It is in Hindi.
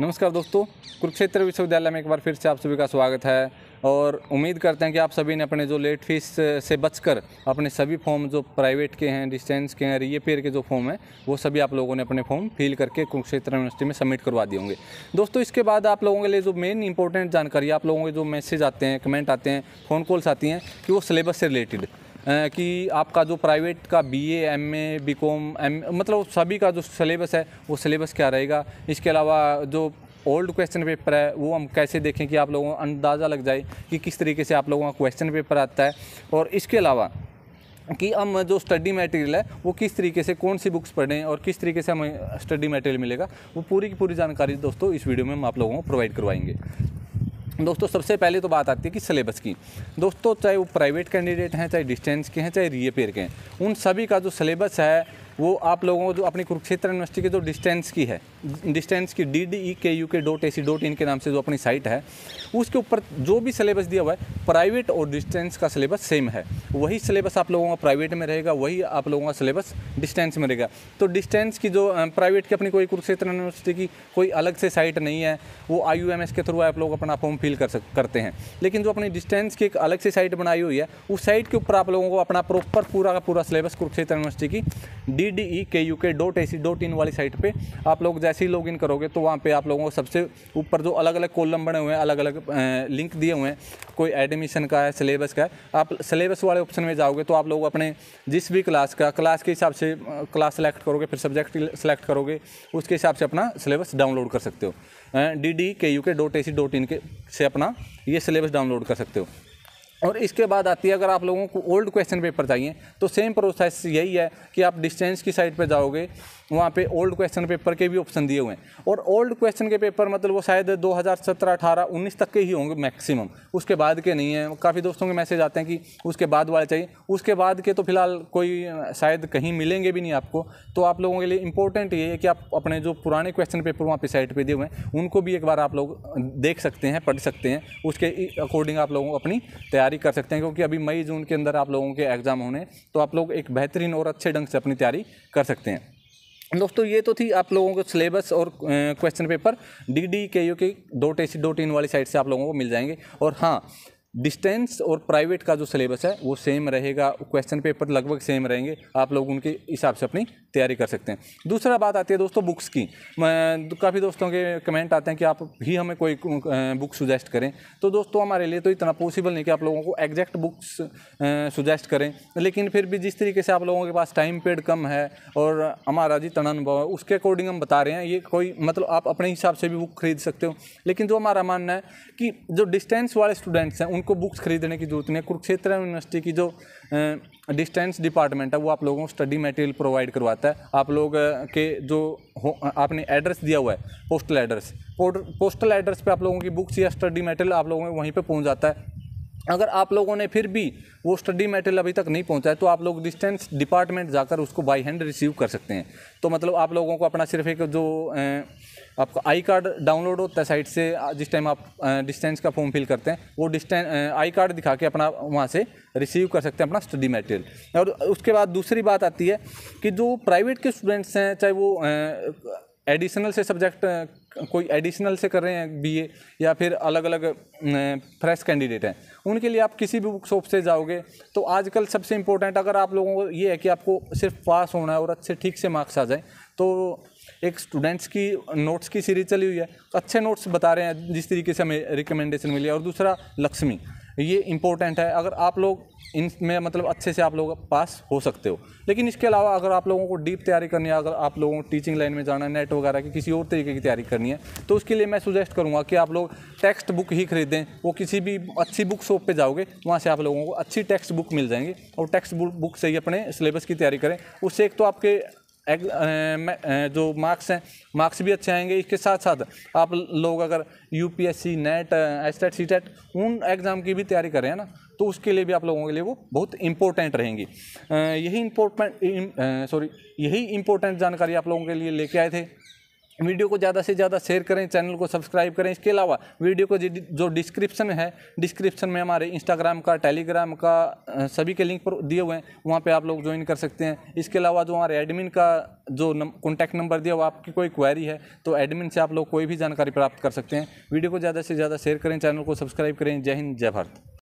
नमस्कार दोस्तों कुरुक्षेत्र विश्वविद्यालय में एक बार फिर से आप सभी का स्वागत है और उम्मीद करते हैं कि आप सभी ने अपने जो लेट फीस से बचकर अपने सभी फॉर्म जो प्राइवेट के हैं डिस्टेंस के हैं रीएपेयर के जो फॉर्म हैं वो सभी आप लोगों ने अपने फॉर्म फिल करके कुरुक्षेत्र यूनिवर्सिटी में सबमिट करवा दिए होंगे दोस्तों इसके बाद आप लोगों के लिए जो मेन इंपॉर्टेंट जानकारी आप लोगों के जो मैसेज आते हैं कमेंट आते हैं फ़ोन कॉल्स आती हैं कि वो सिलेबस से रिलेटेड कि आपका जो प्राइवेट का B A M A B Com M मतलब सभी का जो सिलेबस है वो सिलेबस क्या रहेगा इसके अलावा जो ओल्ड क्वेश्चन पेपर है वो हम कैसे देखें कि आप लोगों को अंदाज़ा लग जाए कि किस तरीके से आप लोगों का क्वेश्चन पेपर आता है और इसके अलावा कि हम जो स्टडी मटेरियल है वो किस तरीके से कौन सी बुक्स पढ़ें और किस तरीके से हमें स्टडी मटेरियल मिलेगा वो पूरी की पूरी जानकारी दोस्तों इस वीडियो में हम आप लोगों को प्रोवाइड करवाएंगे दोस्तों सबसे पहले तो बात आती है कि सिलेबस की दोस्तों चाहे वो प्राइवेट कैंडिडेट हैं चाहे डिस्टेंस के हैं चाहे रीअपेयर के हैं उन सभी का जो सिलेबस है वो आप लोगों को जो अपनी कुरुक्षेत्र यूनिवर्सिटी के जो डिस्टेंस की है डिस्टेंस की D D E K U K dot A C dot in के नाम से जो अपनी साइट है उसके ऊपर जो भी सिलेबस दिया हुआ है प्राइवेट और डिस्टेंस का सिलेबस सेम है वही सिलेबस आप लोगों का प्राइवेट में रहेगा वही आप लोगों का सिलेबस डिस्टेंस में रहेगा तो डिस्टेंस की जो प्राइवेट की अपनी कोई कुरुक्षेत्र यूनिवर्सिटी की कोई अलग से साइट नहीं है वो आई यू एम एस के थ्रू आप लोग अपना फॉर्म फिल कर करते हैं लेकिन जो अपनी डिस्टेंस की एक अलग से साइट बनाई हुई है उस साइट के ऊपर आप लोगों को अपना प्रॉपर पूरा का पूरा सिलेबस कुरुक्षेत्र यूनिवर्सिटी की D D D E K U K dot A C dot in वाली साइट पे आप लोग जैसे ही लॉग इन करोगे तो वहाँ पे आप लोगों को सबसे ऊपर जो अलग अलग कॉलम बने हुए हैं अलग अलग लिंक दिए हुए हैं कोई एडमिशन का है सिलेबस का है आप सिलेबस वाले ऑप्शन में जाओगे तो आप लोग अपने जिस भी क्लास का क्लास के हिसाब से क्लास सेलेक्ट करोगे फिर सब्जेक्ट सेलेक्ट करोगे उसके हिसाब से अपना सिलेबस डाउनलोड कर सकते हो D D K U K dot A C dot in के से अपना ये सिलेबस डाउनलोड कर सकते हो और इसके बाद आती है अगर आप लोगों को ओल्ड क्वेश्चन पेपर चाहिए तो सेम प्रोसेस यही है कि आप डिस्टेंस की साइड पर जाओगे वहाँ पे ओल्ड क्वेश्चन पेपर के भी ऑप्शन दिए हुए हैं और ओल्ड क्वेश्चन के पेपर मतलब वो शायद 2017 18 19 तक के ही होंगे मैक्सिमम उसके बाद के नहीं है काफ़ी दोस्तों के मैसेज आते हैं कि उसके बाद वाले चाहिए उसके बाद के तो फिलहाल कोई शायद कहीं मिलेंगे भी नहीं आपको तो आप लोगों के लिए इंपॉर्टेंट ये है कि आप अपने जो पुराने क्वेश्चन पेपर वहाँ पे साइड पर दिए हुए हैं उनको भी एक बार आप लोग देख सकते हैं पढ़ सकते हैं उसके अकॉर्डिंग आप लोगों को अपनी तैयारी तैयारी कर सकते हैं क्योंकि अभी मई जून के अंदर आप लोगों के एग्ज़ाम होने तो आप लोग एक बेहतरीन और अच्छे ढंग से अपनी तैयारी कर सकते हैं दोस्तों ये तो थी आप लोगों को सिलेबस और question paper D D K U K dot A C dot in वाली साइट से आप लोगों को मिल जाएंगे और हाँ डिस्टेंस और प्राइवेट का जो सिलेबस है वो सेम रहेगा क्वेश्चन पेपर लगभग सेम रहेंगे आप लोग उनके हिसाब से अपनी तैयारी कर सकते हैं दूसरा बात आती है दोस्तों बुक्स की काफ़ी दोस्तों के कमेंट आते हैं कि आप ही हमें कोई बुक सुजेस्ट करें तो दोस्तों हमारे लिए तो इतना पॉसिबल नहीं कि आप लोगों को एग्जैक्ट बुक्स सुजेस्ट करें लेकिन फिर भी जिस तरीके से आप लोगों के पास टाइम पेड कम है और हमारा जितना अनुभव है उसके अकॉर्डिंग हम बता रहे हैं ये कोई मतलब आप अपने हिसाब से भी बुक खरीद सकते हो लेकिन जो हमारा मानना है कि जो डिस्टेंस वाले स्टूडेंट्स हैं उन को बुक्स खरीदने की जरूरत नहीं है कुरुक्षेत्र यूनिवर्सिटी की जो डिस्टेंस डिपार्टमेंट है वो आप लोगों को स्टडी मटेरियल प्रोवाइड करवाता है आप लोग के जो हो आपने एड्रेस दिया हुआ है पोस्टल एड्रेस पोस्टल एड्रेस पे आप लोगों की बुक्स या स्टडी मटेरियल आप लोगों को वहीं पे पहुंच जाता है अगर आप लोगों ने फिर भी वो स्टडी मटेरियल अभी तक नहीं पहुंचा है तो आप लोग डिस्टेंस डिपार्टमेंट जाकर उसको बाई हैंड रिसीव कर सकते हैं तो मतलब आप लोगों को अपना सिर्फ एक जो आपका आई कार्ड डाउनलोड होता है साइट से जिस टाइम आप डिस्टेंस का फॉर्म फिल करते हैं वो डिस्टेंस आई कार्ड दिखा के अपना वहाँ से रिसीव कर सकते हैं अपना स्टडी मटेरियल और उसके बाद दूसरी बात आती है कि जो प्राइवेट के स्टूडेंट्स हैं चाहे वो एडिशनल से सब्जेक्ट कोई एडिशनल से कर रहे हैं बीए या फिर अलग अलग फ्रेश कैंडिडेट हैं उनके लिए आप किसी भी बुक शॉप से जाओगे तो आजकल सबसे इम्पोर्टेंट अगर आप लोगों को ये है कि आपको सिर्फ पास होना है और अच्छे ठीक से मार्क्स आ जाए तो एक स्टूडेंट्स की नोट्स की सीरीज चली हुई है तो अच्छे नोट्स बता रहे हैं जिस तरीके से हमें रिकमेंडेशन मिली और दूसरा लक्ष्मी ये इम्पोर्टेंट है अगर आप लोग इन में मतलब अच्छे से आप लोग पास हो सकते हो लेकिन इसके अलावा अगर आप लोगों को डीप तैयारी करनी है अगर आप लोगों को टीचिंग लाइन में जाना है नेट वगैरह की किसी और तरीके की तैयारी करनी है तो उसके लिए मैं सुजेस्ट करूँगा कि आप लोग टेक्स्ट बुक ही खरीदें वो किसी भी अच्छी बुक शॉप पर जाओगे वहाँ से आप लोगों को अच्छी टेक्स्ट बुक मिल जाएंगी और टेक्स्ट बुक से ही अपने सिलेबस की तैयारी करें उससे एक तो आपके जो मार्क्स हैं मार्क्स भी अच्छे आएंगे इसके साथ साथ आप लोग अगर UPSC NET STET C TET उन एग्ज़ाम की भी तैयारी कर रहे हैं ना तो उसके लिए भी आप लोगों के लिए वो बहुत इंपॉर्टेंट रहेंगी यही इम्पोर्टेंट सॉरी यही इम्पोर्टेंट जानकारी आप लोगों के लिए लेके आए थे वीडियो को ज़्यादा से ज़्यादा शेयर करें चैनल को सब्सक्राइब करें इसके अलावा वीडियो को जो डिस्क्रिप्शन है डिस्क्रिप्शन में हमारे इंस्टाग्राम का टेलीग्राम का सभी के लिंक पर दिए हुए हैं वहाँ पे आप लोग ज्वाइन कर सकते हैं इसके अलावा जो हमारे एडमिन का जो कॉन्टैक्ट नंबर दिया हुआ आपकी कोई क्वेरी है तो एडमिन से आप लोग कोई भी जानकारी प्राप्त कर सकते हैं वीडियो को ज़्यादा से ज़्यादा शेयर करें चैनल को सब्सक्राइब करें जय हिंद जय भारत